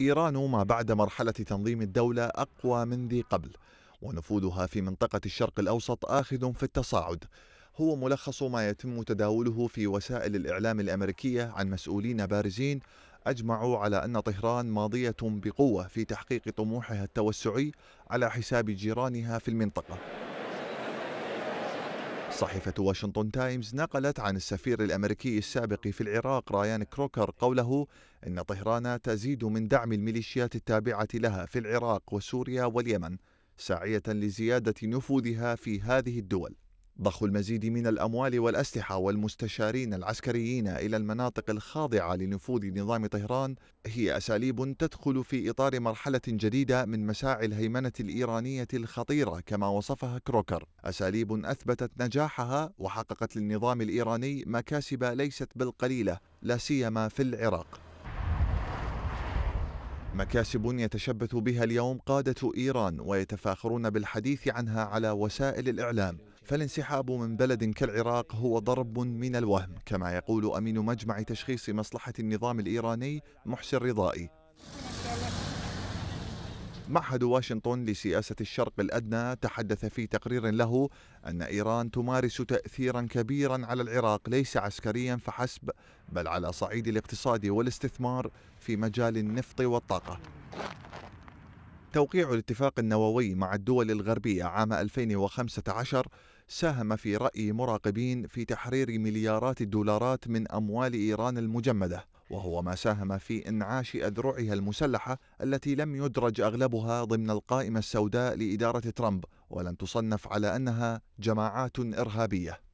إيران ما بعد مرحلة تنظيم الدولة أقوى من ذي قبل ونفوذها في منطقة الشرق الأوسط آخذ في التصاعد هو ملخص ما يتم تداوله في وسائل الإعلام الأمريكية عن مسؤولين بارزين أجمعوا على أن طهران ماضية بقوة في تحقيق طموحها التوسعي على حساب جيرانها في المنطقة صحيفة واشنطن تايمز نقلت عن السفير الأمريكي السابق في العراق رايان كروكر قوله إن طهران تزيد من دعم الميليشيات التابعة لها في العراق وسوريا واليمن ساعية لزيادة نفوذها في هذه الدول ضخ المزيد من الأموال والأسلحة والمستشارين العسكريين إلى المناطق الخاضعة لنفوذ نظام طهران هي أساليب تدخل في إطار مرحلة جديدة من مساعي الهيمنة الإيرانية الخطيرة كما وصفها كروكر أساليب أثبتت نجاحها وحققت للنظام الإيراني مكاسب ليست بالقليلة لا سيما في العراق مكاسب يتشبث بها اليوم قادة إيران ويتفاخرون بالحديث عنها على وسائل الإعلام فالانسحاب من بلد كالعراق هو ضرب من الوهم كما يقول أمين مجمع تشخيص مصلحة النظام الإيراني محسن رضائي معهد واشنطن لسياسة الشرق الأدنى تحدث في تقرير له أن إيران تمارس تأثيرا كبيرا على العراق ليس عسكريا فحسب بل على صعيد الاقتصاد والاستثمار في مجال النفط والطاقة توقيع الاتفاق النووي مع الدول الغربية عام 2015 ساهم في رأي مراقبين في تحرير مليارات الدولارات من أموال إيران المجمدة وهو ما ساهم في انعاش أذرعها المسلحة التي لم يدرج أغلبها ضمن القائمة السوداء لإدارة ترامب ولم تصنف على أنها جماعات إرهابية